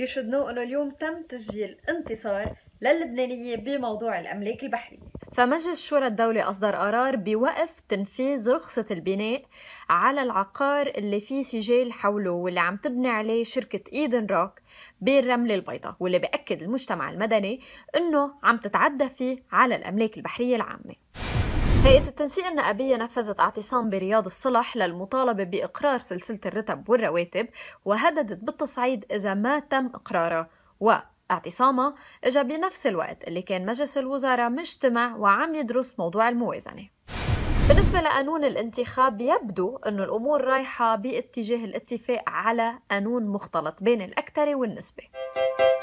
يو شود نو انه اليوم تم تسجيل انتصار للبنانيه بموضوع الاملاك البحريه فمجلس شورى الدولة أصدر قرار بوقف تنفيذ رخصة البناء على العقار اللي فيه سجال حوله واللي عم تبني عليه شركة إيدن روك بالرملة البيضاء واللي بأكد المجتمع المدني أنه عم تتعدى فيه على الأملاك البحرية العامة هيئة التنسيق النقابية نفذت اعتصام برياض الصلح للمطالبة بإقرار سلسلة الرتب والرواتب وهددت بالتصعيد إذا ما تم إقراره واعتصامها إجا بنفس الوقت اللي كان مجلس الوزراء مجتمع وعم يدرس موضوع الموازنة بالنسبة لقانون الانتخاب يبدو أنه الأمور رايحة باتجاه الاتفاق على قانون مختلط بين الأكثر والنسبة